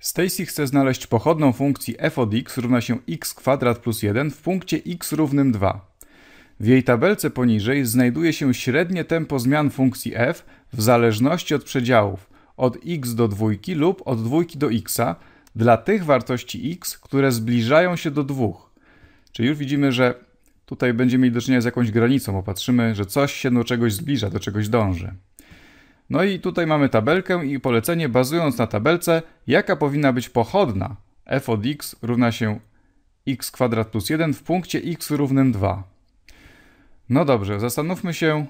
Stacy chce znaleźć pochodną funkcji f od x równa się x kwadrat plus 1 w punkcie x równym 2. W jej tabelce poniżej znajduje się średnie tempo zmian funkcji f w zależności od przedziałów od x do 2 lub od 2 do x dla tych wartości x, które zbliżają się do 2. Czyli już widzimy, że tutaj będziemy mieli do czynienia z jakąś granicą, bo patrzymy, że coś się do czegoś zbliża, do czegoś dąży. No i tutaj mamy tabelkę i polecenie bazując na tabelce, jaka powinna być pochodna f od x równa się x kwadrat plus 1 w punkcie x równym 2. No dobrze, zastanówmy się,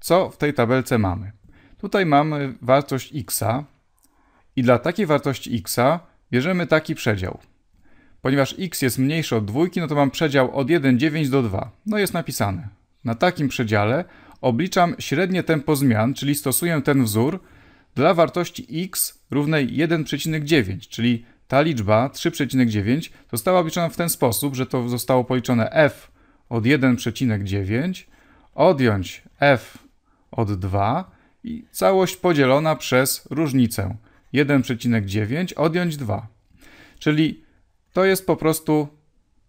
co w tej tabelce mamy. Tutaj mamy wartość x i dla takiej wartości x bierzemy taki przedział. Ponieważ x jest mniejszy od dwójki, no to mam przedział od 1,9 do 2. No jest napisane. Na takim przedziale obliczam średnie tempo zmian, czyli stosuję ten wzór dla wartości x równej 1,9, czyli ta liczba 3,9 została obliczona w ten sposób, że to zostało policzone f od 1,9, odjąć f od 2 i całość podzielona przez różnicę 1,9 odjąć 2. Czyli to jest po prostu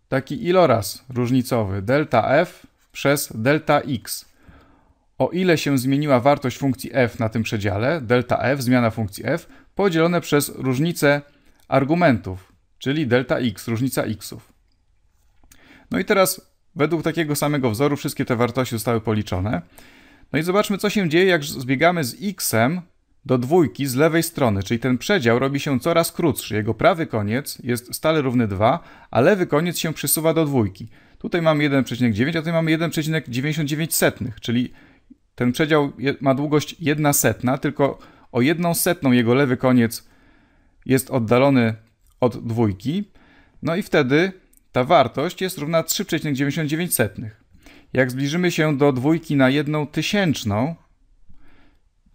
taki iloraz różnicowy delta f przez delta x o ile się zmieniła wartość funkcji f na tym przedziale, delta f, zmiana funkcji f, podzielone przez różnicę argumentów, czyli delta x, różnica xów. No i teraz według takiego samego wzoru wszystkie te wartości zostały policzone. No i zobaczmy, co się dzieje, jak zbiegamy z xem do dwójki z lewej strony, czyli ten przedział robi się coraz krótszy. Jego prawy koniec jest stale równy 2, a lewy koniec się przesuwa do dwójki. Tutaj mamy 1,9, a tutaj mamy 1,99, czyli ten przedział ma długość jedna setna, tylko o jedną setną jego lewy koniec jest oddalony od dwójki. No i wtedy ta wartość jest równa 3,99 Jak zbliżymy się do dwójki na jedną tysięczną,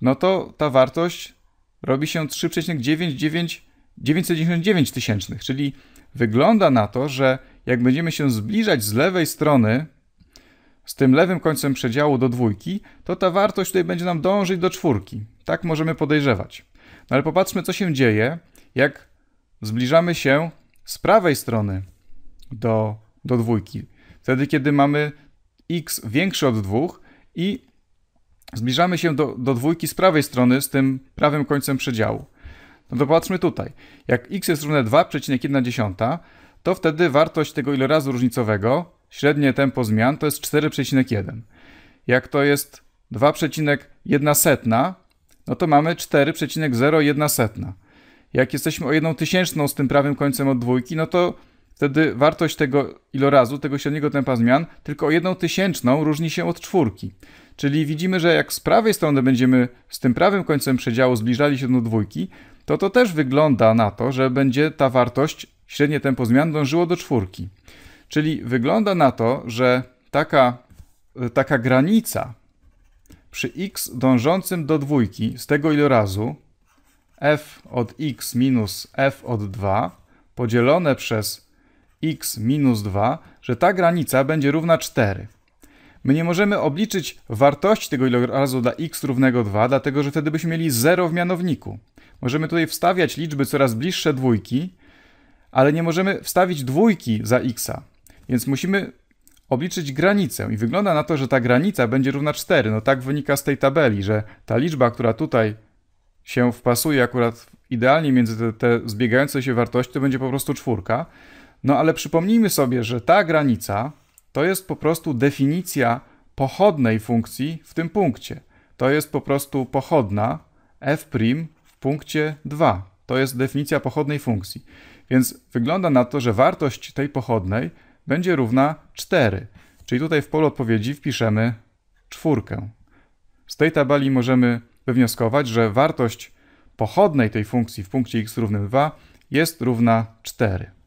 no to ta wartość robi się 3,999 tysięcznych, czyli wygląda na to, że jak będziemy się zbliżać z lewej strony z tym lewym końcem przedziału do dwójki, to ta wartość tutaj będzie nam dążyć do czwórki. Tak możemy podejrzewać. No ale popatrzmy, co się dzieje, jak zbliżamy się z prawej strony do, do dwójki. Wtedy, kiedy mamy x większy od dwóch i zbliżamy się do, do dwójki z prawej strony z tym prawym końcem przedziału. No to popatrzmy tutaj. Jak x jest równe 2,1, to wtedy wartość tego ilorazu różnicowego Średnie tempo zmian to jest 4,1. Jak to jest 2,1, no to mamy 4,01. Jak jesteśmy o jedną tysięczną z tym prawym końcem od dwójki, no to wtedy wartość tego ilorazu, tego średniego tempa zmian, tylko o jedną tysięczną różni się od czwórki. Czyli widzimy, że jak z prawej strony będziemy z tym prawym końcem przedziału zbliżali się do dwójki, to to też wygląda na to, że będzie ta wartość, średnie tempo zmian dążyło do czwórki. Czyli wygląda na to, że taka, e, taka granica przy x dążącym do dwójki z tego ilorazu f od x minus f od 2 podzielone przez x minus 2, że ta granica będzie równa 4. My nie możemy obliczyć wartości tego ilorazu dla x równego 2, dlatego że wtedy byśmy mieli 0 w mianowniku. Możemy tutaj wstawiać liczby coraz bliższe dwójki, ale nie możemy wstawić dwójki za x'a. Więc musimy obliczyć granicę i wygląda na to, że ta granica będzie równa 4. No tak wynika z tej tabeli, że ta liczba, która tutaj się wpasuje akurat idealnie między te, te zbiegające się wartości, to będzie po prostu czwórka. No ale przypomnijmy sobie, że ta granica to jest po prostu definicja pochodnej funkcji w tym punkcie. To jest po prostu pochodna f' w punkcie 2. To jest definicja pochodnej funkcji. Więc wygląda na to, że wartość tej pochodnej będzie równa 4. Czyli tutaj w polu odpowiedzi wpiszemy czwórkę. Z tej tabeli możemy wywnioskować, że wartość pochodnej tej funkcji w punkcie x równym 2 jest równa 4.